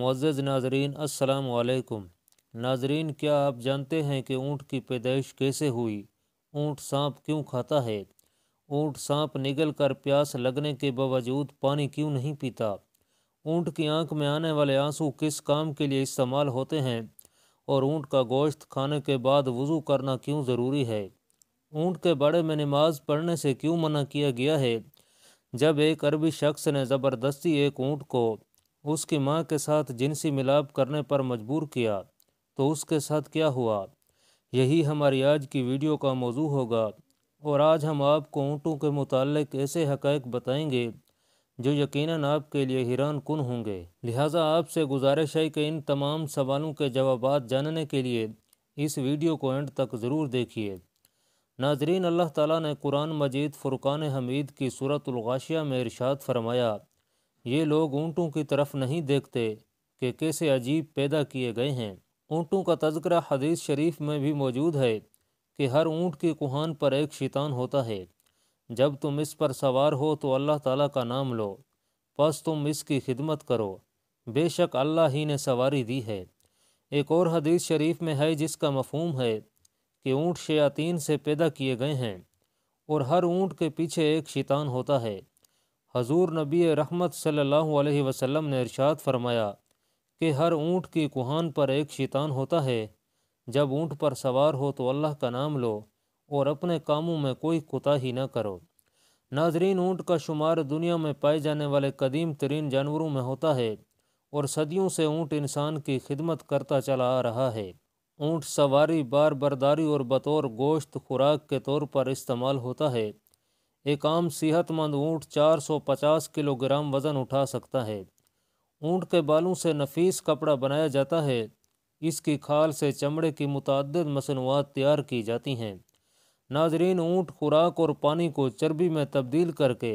Moz नाजरीन असलकुम नाजरीन क्या आप जानते हैं कि ऊँट की पैदाइश कैसे हुई ऊँट सांप क्यों खाता है ऊँट सांप निगल कर प्यास लगने के बावजूद पानी क्यों नहीं पीता ऊँट की आंख में आने वाले आंसू किस काम के लिए इस्तेमाल होते हैं और ऊँट का गोश्त खाने के बाद वज़ू करना क्यों ज़रूरी है ऊँट के बड़े में नमाज पढ़ने से क्यों मना किया गया है जब एक अरबी शख्स ने ज़बरदस्ती एक ऊँट को उसकी माँ के साथ जिनसी मिलाप करने पर मजबूर किया तो उसके साथ क्या हुआ यही हमारी आज की वीडियो का मौजू होगा और आज हम आपको ऊँटों के मुतक ऐसे हकैक बताएँगे जो यकीन आपके लिए हैरान कन होंगे लिहाजा आपसे गुजारिश है कि इन तमाम सवालों के जवाब जानने के लिए इस वीडियो को एंड तक ज़रूर देखिए नाजरीन अल्लाह ताला ने कुरान मजीद फ़ुरक़ान हमीद की सूरतलगाशिया में इरशाद फरमाया ये लोग ऊँटों की तरफ नहीं देखते कि कैसे अजीब पैदा किए गए हैं ऊँटों का तस्करा हदीस शरीफ में भी मौजूद है कि हर ऊँट की कुहान पर एक शैतान होता है जब तुम इस पर सवार हो तो अल्लाह ताला का नाम लो बस तुम इसकी खिदमत करो बेशक अल्लाह ही ने सवारी दी है एक और हदीस शरीफ में है जिसका मफहम है कि ऊँट शयातीन से पैदा किए गए हैं और हर ऊँट के पीछे एक शैतान होता है हजूर नबी रहमत सल्लल्लाहु अलैहि वसल्लम ने इरशाद फरमाया कि हर ऊँट की कुहान पर एक शैतान होता है जब ऊँट पर सवार हो तो अल्लाह का नाम लो और अपने कामों में कोई कोताही ना करो नाजरीन ऊँट का शुमार दुनिया में पाए जाने वाले कदीम तरीन जानवरों में होता है और सदियों से ऊँट इंसान की खिदमत करता चला आ रहा है ऊँट सवारी बार बरदारी और बतौर गोश्त खुराक के तौर पर इस्तेमाल होता है एक आम सेहतमंद ऊँट 450 किलोग्राम वज़न उठा सकता है ऊँट के बालों से नफीस कपड़ा बनाया जाता है इसकी खाल से चमड़े की मतद मसनूआत तैयार की जाती हैं नाजरीन ऊँट खुराक और पानी को चर्बी में तब्दील करके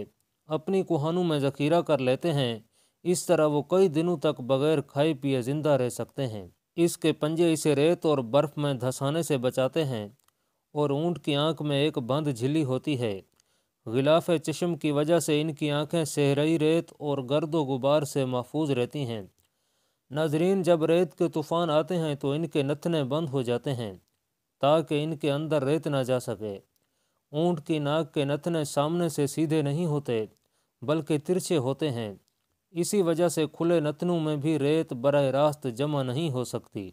अपनी कुहानों में ज़खीरा कर लेते हैं इस तरह वो कई दिनों तक बगैर खाए पिए ज़िंदा रह सकते हैं इसके पंजे इसे रेत और बर्फ़ में धंसाने से बचाते हैं और ऊँट की आँख में एक बंद झिली होती है गिलाफ चश्म की वजह से इनकी आँखें सहरई रेत और गर्द व गुबार से महफूज रहती हैं नाजरीन जब रेत के तूफ़ान आते हैं तो इनके नथने बंद हो जाते हैं ताकि इनके अंदर रेत ना जा सके ऊँट की नाक के नथने सामने से सीधे नहीं होते बल्कि तिरछे होते हैं इसी वजह से खुले नथनों में भी रेत बर रास्त जमा नहीं हो सकती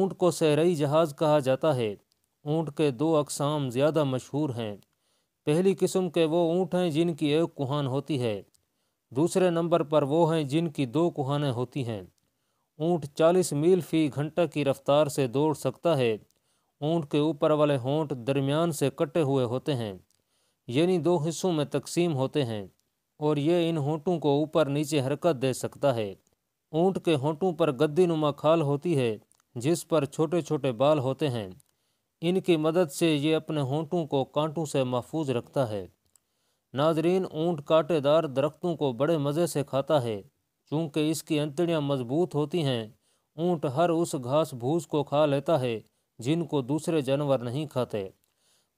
ऊँट को सहरई जहाज़ कहा जाता है ऊँट के दो अकसाम ज़्यादा मशहूर हैं पहली किस्म के वो ऊँट हैं जिनकी एक कुहान होती है दूसरे नंबर पर वो हैं जिनकी दो कुहानें होती हैं ऊँट चालीस मील फी घंटा की रफ्तार से दौड़ सकता है ऊँट के ऊपर वाले होंट दरमियान से कटे हुए होते हैं यानी दो हिस्सों में तकसीम होते हैं और ये इन होंटों को ऊपर नीचे हरकत दे सकता है ऊँट के होंटों पर गद्दी नुमा खाल होती है जिस पर छोटे छोटे बाल होते हैं इनकी मदद से ये अपने होंटों को कांटों से महफूज रखता है नाजरीन ऊंट कांटेदार दरख्तों को बड़े मज़े से खाता है चूँकि इसकी अंतड़ियाँ मजबूत होती हैं ऊंट हर उस घास भूस को खा लेता है जिनको दूसरे जानवर नहीं खाते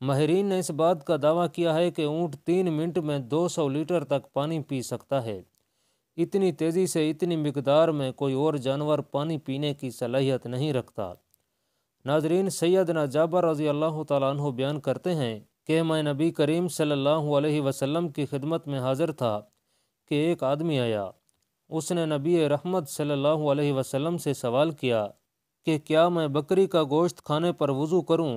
माहरीन ने इस बात का दावा किया है कि ऊँट तीन मिनट में 200 लीटर तक पानी पी सकता है इतनी तेज़ी से इतनी मकदार में कोई और जानवर पानी पीने की सलाहियत नहीं रखता नाजरीन सैदना जाबर रज़ी अल्लाह तु बयान करते हैं कि मैं नबी करीम सल्ला अलैहि की खिदमत में हाज़िर था कि एक आदमी आया उसने नबी रहमत सल्लल्लाहु अलैहि से सवाल किया कि क्या मैं बकरी का गोश्त खाने पर वज़ू करूँ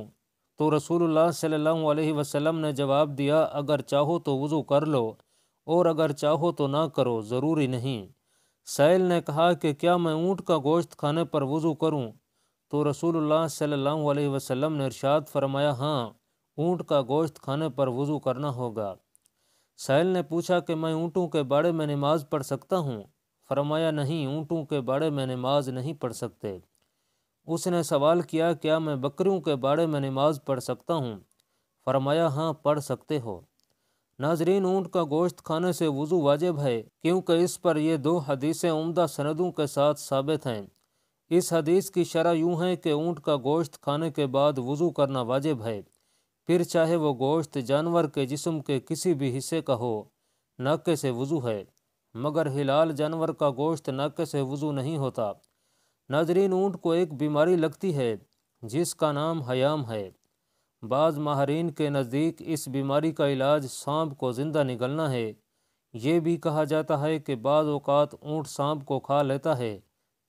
तो रसूल सल्लल्लाहु अलैहि ने जवाब दिया अगर चाहो तो वज़ू कर लो और अगर चाहो तो ना करो ज़रूरी नहीं सैल ने कहा कि क्या मैं ऊँट का गोश्त खाने पर वज़ू करूँ तो रसूल सल्ला वसम ने इरशाद फरमाया हाँ ऊँट का गोश्त खाने पर वज़ू करना होगा साहिल ने पूछा कि मैं ऊँटों के बाड़े में नमाज पढ़ सकता हूँ फरमाया नहीं ऊँटों के बाड़े में नमाज नहीं पढ़ सकते उसने सवाल किया क्या मैं बकरियों के बाड़े में नमाज पढ़ सकता हूँ फरमाया हाँ पढ़ सकते हो नाजरीन ऊँट का गोश्त खाने से वज़ू वाजिब है क्योंकि इस पर यह दो हदीसें उमदा सनदों के साथ साबित हैं इस हदीस की शरह यूँ है कि ऊँट का गोश्त खाने के बाद वज़ू करना वाजिब है फिर चाहे वह गोश्त जानवर के जिसम के किसी भी हिस्से का हो नाके से वज़ू है मगर हिलाल जानवर का गोश्त नाके से वज़ू नहीं होता नाजरीन ऊँट को एक बीमारी लगती है जिसका नाम हयाम है बाज़ माहरीन के नज़दीक इस बीमारी का इलाज सांप को ज़िंदा निगलना है ये भी कहा जाता है कि बाज़ अवत ऊँट सांप को खा लेता है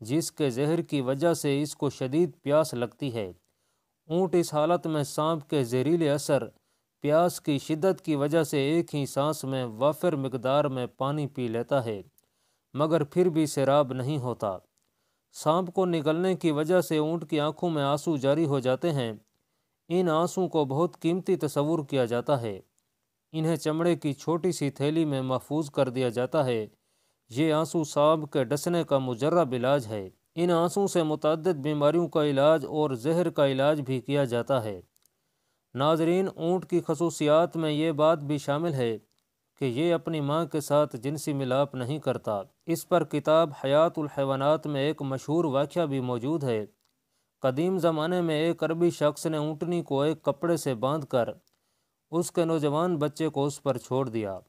जिसके जहर की वजह से इसको शदीद प्यास लगती है ऊँट इस हालत में सांप के जहरीले असर प्यास की शिद्दत की वजह से एक ही सांस में वाफिर मकदार में पानी पी लेता है मगर फिर भी सैराब नहीं होता सांप को निकलने की वजह से ऊँट की आंखों में आंसू जारी हो जाते हैं इन आंसू को बहुत कीमती तस्वूर किया जाता है इन्हें चमड़े की छोटी सी थैली में महफूज कर दिया जाता है ये आंसू सांप के डसने का मुजरब इलाज है इन आंसू से मुतद बीमारियों का इलाज और जहर का इलाज भी किया जाता है नाजरीन ऊँट की खसूसियात में ये बात भी शामिल है कि ये अपनी माँ के साथ जिनसी मिलाप नहीं करता इस पर किताब हयातुलहवानात में एक मशहूर वाक़ भी मौजूद है कदीम ज़माने में एक अरबी शख्स ने ऊँटनी को एक कपड़े से बांध कर उसके नौजवान बच्चे को उस पर छोड़ दिया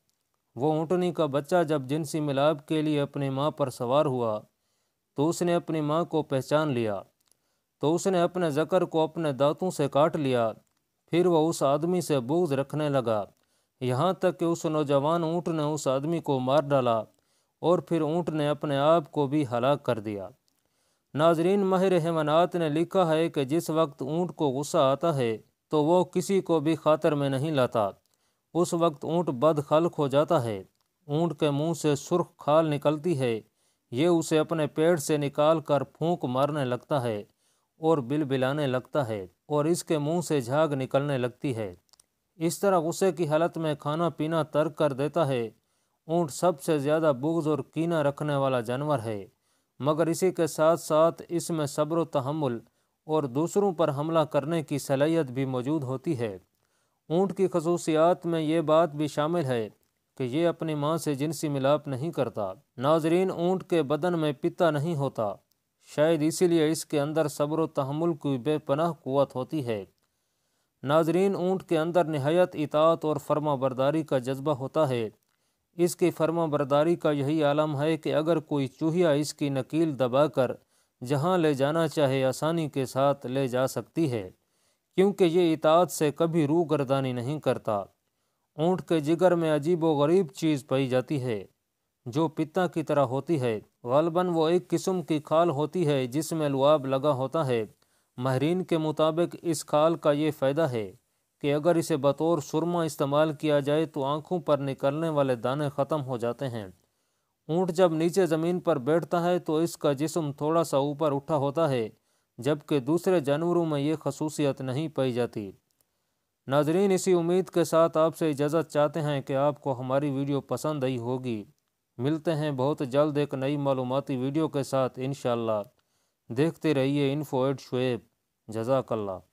वो ऊँटनी का बच्चा जब जिनसी मिलाप के लिए अपनी माँ पर सवार हुआ तो उसने अपनी माँ को पहचान लिया तो उसने अपने जकर को अपने दांतों से काट लिया फिर वह उस आदमी से बोझ रखने लगा यहाँ तक कि उस नौजवान ऊँट ने उस आदमी को मार डाला और फिर ऊँट ने अपने आप को भी हलाक कर दिया नाजरीन माहिर हेमनात ने लिखा है कि जिस वक्त ऊँट को गुस्सा आता है तो वह किसी को भी खातर में नहीं लाता उस वक्त ऊँट बदखल्क हो जाता है ऊँट के मुंह से सुर्ख खाल निकलती है ये उसे अपने पेट से निकाल कर फूँक मारने लगता है और बिलबिलाने लगता है और इसके मुंह से झाग निकलने लगती है इस तरह गुस्से की हालत में खाना पीना तर्क कर देता है ऊँट सबसे ज़्यादा बुग्ज और कीना रखने वाला जानवर है मगर इसी के साथ साथ इसमें सब्र तहमुल और दूसरों पर हमला करने की सलाहियत भी मौजूद होती है ऊँट की खसूसियात में ये बात भी शामिल है कि ये अपनी माँ से जिनसी मिलाप नहीं करता नाजरीन ऊँट के बदन में पिता नहीं होता शायद इसीलिए इसके अंदर सब्र तहमुल की बेपनाह क़वत होती है नाजरीन ऊँट के अंदर नहायत इतात और फर्मा बरदारी का जज्बा होता है इसकी फर्मा बरदारी का यही आलम है कि अगर कोई चूहिया इसकी नकील कर जहाँ ले जाना चाहे आसानी के साथ ले जा सकती है क्योंकि ये इताद से कभी रू गर्दानी नहीं करता ऊँट के जिगर में अजीब व गरीब चीज़ पाई जाती है जो पिता की तरह होती है गलबन वो एक किस्म की खाल होती है जिसमें लुआब लगा होता है माहरीन के मुताबिक इस खाल का ये फ़ायदा है कि अगर इसे बतौर सुरमा इस्तेमाल किया जाए तो आँखों पर निकलने वाले दाने ख़त्म हो जाते हैं ऊँट जब नीचे ज़मीन पर बैठता है तो इसका जिसम थोड़ा सा ऊपर उठा होता है जबकि दूसरे जानवरों में ये खसूसियत नहीं पाई जाती नाजरीन इसी उम्मीद के साथ आपसे इजाज़त चाहते हैं कि आपको हमारी वीडियो पसंद आई होगी मिलते हैं बहुत जल्द एक नई मालूमती वीडियो के साथ इन देखते रहिए इन्फो एड शुएब जजाकल्ला